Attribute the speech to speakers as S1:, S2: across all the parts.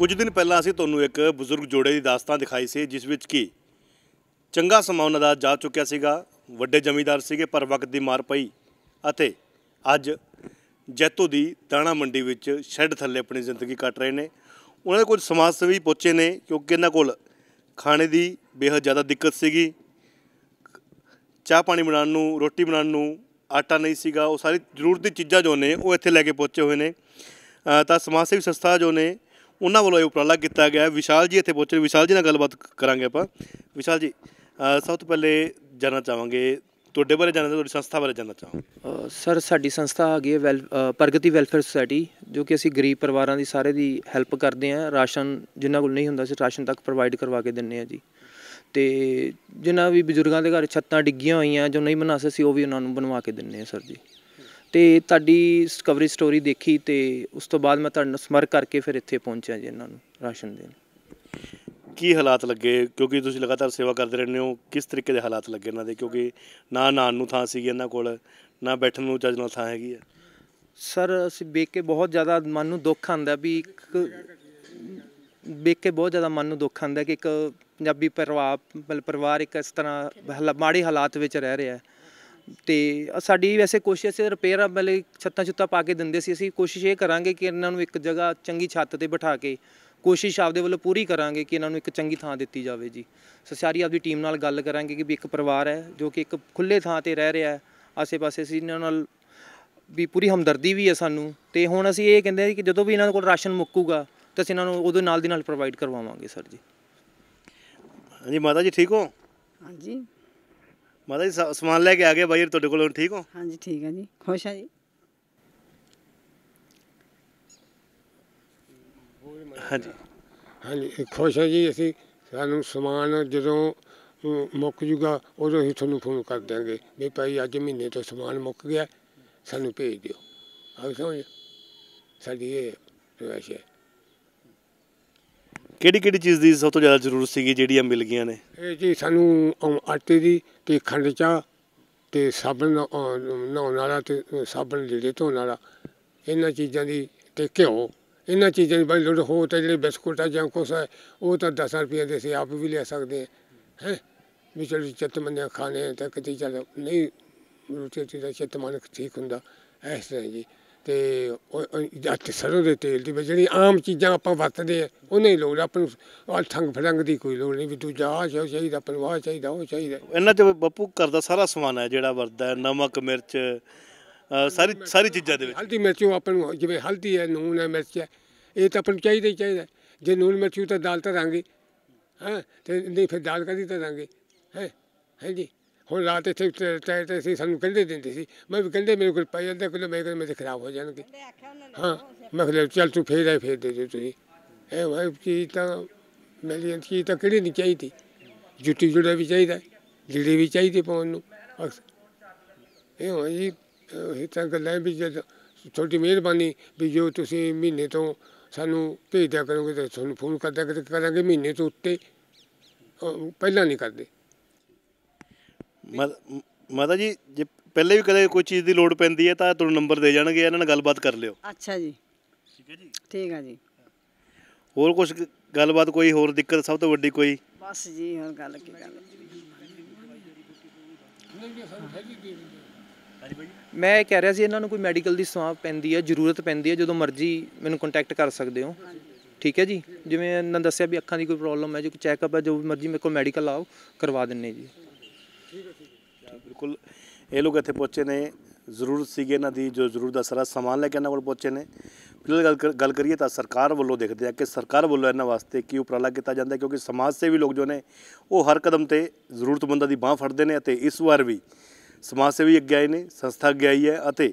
S1: ਕੁਝ ਦਿਨ ਪਹਿਲਾਂ ਅਸੀਂ ਤੁਹਾਨੂੰ ਇੱਕ ਬਜ਼ੁਰਗ ਜੋੜੇ ਦੀ ਦਾਸਤਾਨ ਦਿਖਾਈ ਸੀ ਜਿਸ ਵਿੱਚ ਕੀ ਚੰਗਾ ਸਮਾਂ ਉਹਨਾਂ ਦਾ ਜਾ ਚੁੱਕਿਆ ਸੀਗਾ ਵੱਡੇ ਜ਼ਮੀਂਦਾਰ ਸੀਗੇ ਪਰ ਵਕਤ ਦੀ ਮਾਰ ਪਈ ਅਤੇ ਅੱਜ ਜੈਤੋ ਦੀ ਦਾਣਾ ਮੰਡੀ ਵਿੱਚ ਸ਼ੈੱਡ ਥੱਲੇ ਆਪਣੀ ਜ਼ਿੰਦਗੀ ਕੱਟ ਰਹੇ ਨੇ ਉਹਨਾਂ ਦੇ ਕੁਝ ਸਮਾਜ ਸੇਵੀ ਪਹੁੰਚੇ ਨੇ ਕਿਉਂਕਿ ਇਹਨਾਂ ਕੋਲ ਖਾਣੇ ਦੀ ਬੇਹੱਦ ਜ਼ਿਆਦਾ ਦਿੱਕਤ ਸੀਗੀ ਚਾਹ ਪਾਣੀ ਬਣਾਉਣ ਨੂੰ ਰੋਟੀ ਬਣਾਉਣ ਨੂੰ ਆਟਾ ਨਹੀਂ ਸੀਗਾ ਉਹ ਸਾਰੀ ਜ਼ਰੂਰਤ ਦੀ ਚੀਜ਼ਾਂ ਜੋ ਨੇ ਉਹ ਇੱਥੇ ਲੈ ਕੇ ਪਹੁੰਚੇ ਹੋਏ ਨੇ ਤਾਂ ਸਮਾਜ ਸੇਵੀ ਸੰਸਥਾ ਜੋ ਨੇ ਉਹਨਾਂ ਵੱਲੋਂ ਇਹ ਉਪਰਾਲਾ ਕੀਤਾ ਗਿਆ ਵਿਸ਼ਾਲ ਜੀ ਇੱਥੇ ਪਹੁੰਚੇ ਵਿਸ਼ਾਲ ਜੀ ਨਾਲ ਗੱਲਬਾਤ ਕਰਾਂਗੇ ਆਪਾਂ ਵਿਸ਼ਾਲ ਜੀ ਸਭ ਤੋਂ ਪਹਿਲੇ ਜਾਨਣਾ ਚਾਹਾਂਗੇ ਤੁਹਾਡੇ ਬਾਰੇ ਜਾਣਨਾ ਤੁਹਾਡੀ ਸੰਸਥਾ ਬਾਰੇ ਜਾਣਨਾ
S2: ਚਾਹਾਂ ਸਰ ਸਾਡੀ ਸੰਸਥਾ ਹੈਗੀ ਹੈ ਵੈਲ ਪ੍ਰਗਤੀ ਵੈਲਫੇਅਰ ਸੁਸਾਇਟੀ ਜੋ ਕਿ ਅਸੀਂ ਗਰੀਬ ਪਰਿਵਾਰਾਂ ਦੀ ਸਾਰੇ ਦੀ ਹੈਲਪ ਕਰਦੇ ਆਂ ਰਾਸ਼ਨ ਜਿਨ੍ਹਾਂ ਕੋਲ ਨਹੀਂ ਹੁੰਦਾ ਸੀ ਰਾਸ਼ਨ ਤੱਕ ਪ੍ਰੋਵਾਈਡ ਕਰਵਾ ਕੇ ਦਿੰਨੇ ਆ ਜੀ ਤੇ ਜਿਨ੍ਹਾਂ ਵੀ ਬਜ਼ੁਰਗਾਂ ਦੇ ਘਰ ਛੱਤਾਂ ਡਿੱਗੀਆਂ ਹੋਈਆਂ ਜੋ ਨਹੀਂ ਬਣਾ ਸਕੇ ਸੀ ਉਹ ਵੀ ਉਹਨਾਂ ਨੂੰ ਬਣਵਾ ਕੇ ਦਿੰਨੇ ਆ ਸਰ ਜੀ ਤੇ ਤੁਹਾਡੀ ਕਵਰੇਜ ਸਟੋਰੀ ਦੇਖੀ ਤੇ ਉਸ ਤੋਂ ਬਾਅਦ ਮੈਂ ਤੁਹਾਨੂੰ ਸਮਰ ਕਰਕੇ ਫਿਰ ਇੱਥੇ ਪਹੁੰਚਿਆ ਜੀ ਇਹਨਾਂ ਨੂੰ ਰਾਸ਼ਨ ਦੇਣ
S1: ਕੀ ਹਾਲਾਤ ਲੱਗੇ ਕਿਉਂਕਿ ਤੁਸੀਂ ਲਗਾਤਾਰ ਸੇਵਾ ਕਰਦੇ ਰਹਿੰਦੇ ਹੋ ਕਿਸ ਤਰੀਕੇ ਦੇ ਹਾਲਾਤ ਲੱਗੇ ਇਹਨਾਂ ਦੇ ਕਿਉਂਕਿ ਨਾ ਨਾਨ ਨੂੰ ਥਾਂ ਸੀਗੀ ਇਹਨਾਂ ਕੋਲ ਨਾ ਬੈਠਣ ਨੂੰ ਚੱਜ ਨਾਲ ਥਾਂ ਹੈਗੀ ਹੈ
S2: ਸਰ ਅਸੀਂ ਵੇਖ ਕੇ ਬਹੁਤ ਜ਼ਿਆਦਾ ਮਨ ਨੂੰ ਦੁੱਖ ਆਂਦਾ ਵੀ ਇੱਕ ਵੇਖ ਕੇ ਬਹੁਤ ਜ਼ਿਆਦਾ ਮਨ ਨੂੰ ਦੁੱਖ ਆਂਦਾ ਕਿ ਇੱਕ ਪੰਜਾਬੀ ਪਰਿਵਾਰ ਪਰਿਵਾਰ ਇੱਕ ਇਸ ਤਰ੍ਹਾਂ ਮਾੜੇ ਹਾਲਾਤ ਵਿੱਚ ਰਹਿ ਰਿਹਾ ਹੈ ਤੇ ਸਾਡੀ ਵੈਸੇ ਕੋਸ਼ਿਸ਼ ਹੈ ਰਿਪੇਅਰ ਵਾਲੇ ਛੱਤਾਂ ਛੁੱਤਾਂ ਪਾ ਕੇ ਦਿੰਦੇ ਸੀ ਅਸੀਂ ਕੋਸ਼ਿਸ਼ ਇਹ ਕਰਾਂਗੇ ਕਿ ਇਹਨਾਂ ਨੂੰ ਇੱਕ ਜਗ੍ਹਾ ਚੰਗੀ ਛੱਤ ਤੇ ਬਿਠਾ ਕੇ ਕੋਸ਼ਿਸ਼ ਆਪਦੇ ਵੱਲੋਂ ਪੂਰੀ ਕਰਾਂਗੇ ਕਿ ਇਹਨਾਂ ਨੂੰ ਇੱਕ ਚੰਗੀ ਥਾਂ ਦਿੱਤੀ ਜਾਵੇ ਜੀ ਸੋ ਸਾਰੀ ਆਪਦੀ ਟੀਮ ਨਾਲ ਗੱਲ ਕਰਾਂਗੇ ਕਿ ਵੀ ਇੱਕ ਪਰਿਵਾਰ ਹੈ ਜੋ ਕਿ ਇੱਕ ਖੁੱਲੇ ਥਾਂ ਤੇ ਰਹਿ ਰਿਹਾ ਹੈ ਆਸੇ-ਪਾਸੇ ਅਸੀਂ ਇਹਨਾਂ ਨਾਲ ਵੀ ਪੂਰੀ ਹਮਦਰਦੀ ਵੀ ਹੈ ਸਾਨੂੰ ਤੇ ਹੁਣ ਅਸੀਂ ਇਹ ਕਹਿੰਦੇ ਕਿ ਜਦੋਂ ਵੀ ਇਹਨਾਂ ਕੋਲ ਰਾਸ਼ਨ ਮੁੱਕੂਗਾ ਤਾਂ ਅਸੀਂ ਇਹਨਾਂ ਨੂੰ ਉਹਦੇ ਨਾਲ ਦੀ ਨਾਲ ਪ੍ਰੋਵਾਈਡ ਕਰਵਾਵਾਂਗੇ ਸਰ ਜੀ ਹਾਂਜੀ ਮਾਤਾ ਜੀ ਠੀਕ ਹੋ ਹਾਂਜੀ ਮਾਤਾ ਜੀ ਸਮਾਨ ਲੈ ਕੇ ਆ ਗਏ ਬਾਈ ਤੁਹਾਡੇ ਕੋਲ ਹੁਣ ਠੀਕ ਹੋ
S3: ਹਾਂਜੀ ਠੀਕ ਹੈ ਜੀ ਖੁਸ਼ ਹਾਂ ਜੀ ਹਾਂਜੀ ਹਾਂਜੀ ਖੁਸ਼ ਹਾਂ ਜੀ ਅਸੀਂ ਸਾਨੂੰ ਸਮਾਨ ਜਦੋਂ ਮੁੱਕ ਜੂਗਾ ਉਦੋਂ ਹੀ ਤੁਹਾਨੂੰ ਫੋਨ ਕਰ ਦਿਆਂਗੇ ਵੀ ਭਾਈ ਅੱਜ ਮਹੀਨੇ ਤੋਂ ਸਮਾਨ ਮੁੱਕ ਗਿਆ ਸਾਨੂੰ ਭੇਜ ਦਿਓ ਆਹ ਸਮਝ ਸਾਡੀ ਇਹ ਰਿਵਾਇਸ਼ ਹੈ
S1: ਕਿਹੜੀ ਕਿਹੜੀ ਚੀਜ਼ ਦੀ ਸਭ ਤੋਂ ਜ਼ਿਆਦਾ ਜ਼ਰੂਰਤ ਸੀਗੀ ਜਿਹੜੀ ਆ ਮਿਲ ਗਈਆਂ ਨੇ
S3: ਇਹ ਜੀ ਸਾਨੂੰ ਆਟੇ ਦੀ ਤੇ ਖੰਡ ਚਾਹ ਤੇ ਸਾਬਣ ਨਹਾਉਣ ਵਾਲਾ ਤੇ ਸਾਬਣ ਜਿਹੜੇ ਧੋਣ ਵਾਲਾ ਇਹਨਾਂ ਚੀਜ਼ਾਂ ਦੀ ਤੇ ਘਿਓ ਇਹਨਾਂ ਚੀਜ਼ਾਂ ਦੀ ਬੜੀ ਲੋੜ ਹੋ ਤਾਂ ਜਿਹੜੇ ਬਿਸਕੁਟ ਆ ਜਾਂ ਕੁਛ ਹੈ ਉਹ ਤਾਂ 10 ਰੁਪਏ ਦੇ ਸੀ ਆਪ ਵੀ ਲੈ ਸਕਦੇ ਹੈ ਵੀ ਚਲ ਚਿੱਤ ਮੰਨੇ ਖਾਣੇ ਤਾਂ ਕਿਤੇ ਚੱਲ ਨਹੀਂ ਰੋਟੀ ਰੋਟੀ ਚਿੱਤ ਮਨ ਠੀਕ ਹੁੰਦਾ ਐਸੇ ਜੀ ਤੇ ਅੱਜ ਸਰੋਂ ਦੇ ਤੇਲ ਦੀ ਜਿਹੜੀ ਆਮ ਚੀਜ਼ਾਂ ਆਪਾਂ ਵਰਤਦੇ ਆ ਉਹਨੇ ਲੋੜ ਆਪਾਂ ਨੂੰ ਆ ਠੰਗ ਫੜੰਗ ਦੀ ਕੋਈ ਲੋੜ ਨਹੀਂ ਵੀ ਜਾ ਆ ਚਾਹੀਦਾ ਪਰਵਾਹ ਚਾਹੀਦਾ ਉਹ ਚਾਹੀਦਾ
S1: ਇਹਨਾਂ ਚ ਬੱਪੂ ਘਰ ਦਾ ਸਾਰਾ ਸਮਾਨ ਹੈ ਜਿਹੜਾ ਵਰਤਦਾ ਨਮਕ ਮਿਰਚ ਸਾਰੀ ਸਾਰੀ ਚੀਜ਼ਾਂ ਦੇ ਵਿੱਚ
S3: ਹਲਦੀ ਮਿਰਚ ਉਹ ਆਪਾਂ ਨੂੰ ਜਿਵੇਂ ਹਲਦੀ ਹੈ ਨੂਨ ਹੈ ਮਿਰਚ ਹੈ ਇਹ ਤਾਂ ਆਪਾਂ ਨੂੰ ਚਾਹੀਦਾ ਹੀ ਚਾਹੀਦਾ ਜੇ ਨੂਨ ਮਿਰਚੂ ਤਾਂ ਦਾਲ ਤਾਂ ਰਾਂਗੇ ਹਾਂ ਤੇ ਨਹੀਂ ਫਿਰ ਦਾਲ ਕਦੀ ਤਾਂ ਰਾਂਗੇ ਹੈ ਹੈ ਜੀ ਹੁਣ ਰਾਤ ਇੱਥੇ ਤੇ ਤੇ ਸੀ ਸਾਨੂੰ ਕਹਿੰਦੇ ਦਿੰਦੇ ਸੀ ਮੈਂ ਵੀ ਕਹਿੰਦੇ ਮੇਰੇ ਕੋਲ ਪੈ ਜਾਂਦੇ ਕੋਲ ਮੈਂ ਕਹਿੰਦਾ ਮੇਰੇ ਖਰਾਬ ਹੋ ਜਾਣਗੇ ਹਾਂ ਮੈਂ ਕਿਹਾ ਚੱਲ ਤੂੰ ਫੇਰ ਆਏ ਫੇਰ ਦੇ ਦੇ ਤੁਸੀਂ ਇਹ ਵਾਈਫ ਕੀ ਤਾਂ ਮੇਰੀ ਕੀ ਤਾਂ ਕਿਹੜੀ ਨਹੀਂ ਚਾਹੀਦੀ ਜੁੱਤੀ ਜੁੜਾ ਵੀ ਚਾਹੀਦਾ ਜਿਹੜੇ ਵੀ ਚਾਹੀਦੇ ਪਾਉਣ ਨੂੰ ਇਹ ਹੋਈ ਜੀ ਇਹ ਤਾਂ ਗੱਲਾਂ ਵੀ ਜੇ ਛੋਟੀ ਮਿਹਰਬਾਨੀ ਵੀ ਜੋ ਤੁਸੀਂ ਮਹੀਨੇ ਤੋਂ ਸਾਨੂੰ ਭੇਜਿਆ ਕਰੋਗੇ ਤਾਂ ਤੁਹਾਨੂੰ ਫੋਨ ਕਰਦਾ ਕਰਾਂਗੇ ਮਹੀਨੇ ਤੋਂ ਉੱਤੇ ਪਹਿਲਾਂ ਨਹੀਂ ਕਰਦੇ
S1: ਮਾਤਾ ਜੀ ਜੇ ਪਹਿਲੇ ਵੀ ਕਦੇ ਕੋਈ ਚੀਜ਼ ਦੀ ਲੋੜ ਪੈਂਦੀ ਹੈ ਤਾਂ ਤੁਹਾਨੂੰ ਨੰਬਰ ਦੇ ਜਾਣਗੇ ਇਹਨਾਂ ਨਾਲ ਗੱਲਬਾਤ ਕਰ ਲਿਓ
S3: ਅੱਛਾ ਜੀ ਠੀਕ ਹੈ ਜੀ ਠੀਕ ਹੈ ਜੀ
S1: ਹੋਰ ਕੁਝ ਗੱਲਬਾਤ ਕੋਈ ਹੋਰ ਦਿੱਕਤ ਸਭ ਤੋਂ ਵੱਡੀ ਕੋਈ
S3: ਬਸ ਜੀ ਹੋਰ ਗੱਲ ਕੀ ਗੱਲ
S2: ਮੈਂ ਇਹ ਕਹਿ ਰਿਹਾ ਸੀ ਇਹਨਾਂ ਨੂੰ ਕੋਈ ਮੈਡੀਕਲ ਦੀ ਸਵਾਪ ਪੈਂਦੀ ਹੈ ਜ਼ਰੂਰਤ ਪੈਂਦੀ ਹੈ ਜਦੋਂ ਮਰਜ਼ੀ ਮੈਨੂੰ ਕੰਟੈਕਟ ਕਰ ਸਕਦੇ ਹੋ ਠੀਕ ਹੈ ਜੀ ਜਿਵੇਂ ਇਹਨਾਂ ਦੱਸਿਆ ਵੀ ਅੱਖਾਂ ਦੀ ਕੋਈ ਪ੍ਰੋਬਲਮ ਹੈ ਜੋ ਚੈੱਕਅਪ ਹੈ ਜੋ ਮਰਜ਼ੀ ਮੇਰੇ ਕੋਲ ਮੈਡੀਕਲ ਆਓ ਕਰਵਾ ਦਿੰਨੇ ਜੀ ਠੀਕ ਹੈ ਬਿਲਕੁਲ ਇਹ ਲੋਕ ਇੱਥੇ ਪਹੁੰਚੇ ਨੇ
S1: ਜ਼ਰੂਰਤ ਸੀਗੇ ਇਹਨਾਂ ਦੀ ਜੋ ਜ਼ਰੂਰਤ ਦਾ ਸਾਰਾ ਸਮਾਨ ਲੈ ਕੇ ਇਹਨਾਂ ਕੋਲ ਪਹੁੰਚੇ ਨੇ ਫਿਰ ਗੱਲ ਗੱਲ ਕਰੀਏ ਤਾਂ ਸਰਕਾਰ ਵੱਲੋਂ ਦੇਖਦੇ ਆ ਕਿ ਸਰਕਾਰ ਵੱਲੋਂ ਇਹਨਾਂ ਵਾਸਤੇ ਕੀ ਉਪਰਾਲਾ ਕੀਤਾ ਜਾਂਦਾ ਕਿਉਂਕਿ ਸਮਾਜ ਸੇਵੀ ਲੋਕ ਜੋ ਨੇ ਉਹ ਹਰ ਕਦਮ ਤੇ ਜ਼ਰੂਰਤਮੰਦਾਂ ਦੀ ਬਾਹ ਫੜਦੇ ਨੇ ਅਤੇ ਇਸ ਵਾਰ ਵੀ ਸਮਾਜ ਸੇਵੀ ਅੱਗੇ ਆਏ ਨੇ ਸੰਸਥਾ ਅੱਗੇ ਆਈ ਹੈ ਅਤੇ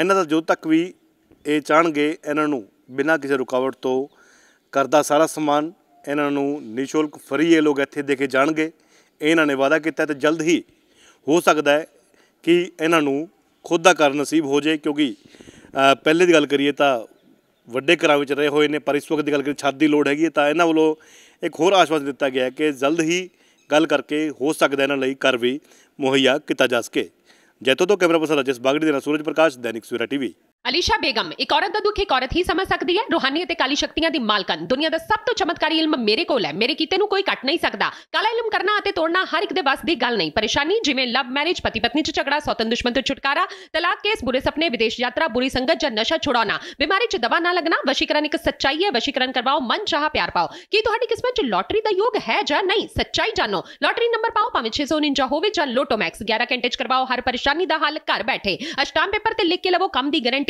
S1: ਇਹਨਾਂ ਦਾ ਜੋ ਤੱਕ ਵੀ ਇਹ ਚਾਹਣਗੇ ਇਹਨਾਂ ਨੂੰ ਬਿਨਾਂ ਕਿਸੇ ਰੁਕਾਵਟ ਤੋਂ ਕਰਦਾ ਸਾਰਾ ਸਮਾਨ ਇਹਨਾਂ ਨੂੰ ਨਿਸ਼ੁਲਕ ਫਰੀ ਇਹ ਲੋਕ ਇੱਥੇ ਦੇ ਕੇ ਜਾਣਗੇ ਇਹਨਾਂ ਨੇ ਵਾਅਦਾ ਕੀਤਾ ਤੇ ਜਲਦ ਹੀ ਹੋ ਸਕਦਾ ਹੈ ਕਿ ਇਹਨਾਂ ਨੂੰ ਖੁਦ ਦਾ ਕਰ ਨਸੀਬ ਹੋ ਜਾਏ ਕਿਉਂਕਿ ਪਹਿਲੇ ਦੀ ਗੱਲ ਕਰੀਏ ਤਾਂ ਵੱਡੇ ਘਰਾਂ ਵਿੱਚ ਰਹੇ ਹੋਏ ਨੇ ਪਰ ਇਸ ਵਕਤ ਦੀ ਗੱਲ ਕਰੀਏ ਛੱਤ ਦੀ ਲੋੜ ਹੈਗੀ ਤਾਂ ਇਹਨਾਂ ਵੱਲੋਂ ਇੱਕ ਹੋਰ ਆਸ਼ਵਾਸਨ ਦਿੱਤਾ ਗਿਆ ਹੈ ਕਿ ਜਲਦ ਹੀ ਗੱਲ ਕਰਕੇ ਹੋ ਸਕਦਾ ਇਹਨਾਂ ਲਈ ਘਰ ਵੀ ਮੁਹੱਈਆ ਕੀਤਾ ਜਾ ਸਕੇ ਜੈਤੋ ਤੋਂ ਕੈਮਰਾ ਪਰਸਨ ਰਾਜੇਸ਼ ਬਾਗੜੀ ਦੇ ਨਾਲ ਸੂਰਜ ਪ੍ਰਕਾਸ਼ ਦੈਨਿਕ ਸਵੇਰਾ ਟੀਵੀ
S4: अलीशा बेगम एक औरत का दुख एक औरत ही समझ सकती है रूहानी ते काली शक्तियां दी मालकन दुनिया का सब तो चमत्कारी इल्म मेरे को है मेरे कीते कोई कट नहीं सकता काला इल्म करना आते तोड़ना हर एक बस दी गल नहीं परेशानी जिमे लव मैरिज पति पत्नी चगड़ा झगड़ा सौतन दुश्मन तो छुटकारा तलाक केस बुरे सपने विदेश यात्रा बुरी संगत ज नशा छुड़ा बीमारी च दवा न लगना वशीकरण एक सच्चाई है वशीकरण करवाओ मन चाह प्यार पाओ की किस्मत लॉटरी का योग है या नहीं सच्चाई जानो लॉटरी नंबर पाओ भावे छे सौ उन्जा होवे ज लोटोमैक्स ग्यारह घंटे करवाओ हर परेशानी का हल घर बैठे अस्टाम पेपर से लिख के लवो कम की गारंटी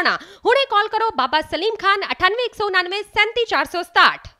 S4: ਸੋਣਾ ਹੁਣੇ ਕਾਲ ਕਰੋ ਬਾਬਾ ਸਲੀਮ ਖਾਨ 9819937467